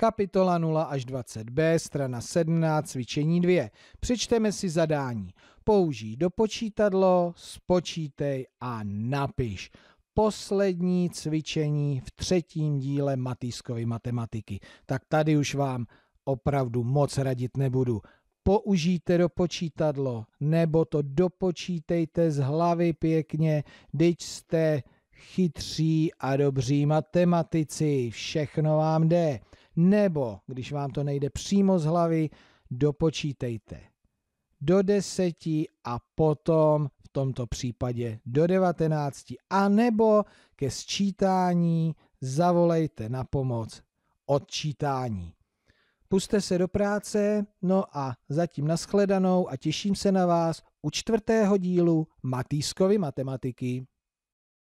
Kapitola 0 až 20b, strana 17, cvičení 2. Přečteme si zadání. Použij do počítadlo, spočítej a napiš. Poslední cvičení v třetím díle Matýskovy matematiky. Tak tady už vám opravdu moc radit nebudu. Použijte do počítadlo, nebo to dopočítejte z hlavy pěkně, když jste chytří a dobří matematici, všechno vám jde nebo když vám to nejde přímo z hlavy, dopočítejte do deseti a potom v tomto případě do devatenácti A nebo ke sčítání zavolejte na pomoc odčítání. Puste se do práce, no a zatím nashledanou a těším se na vás u čtvrtého dílu Matýskovy matematiky.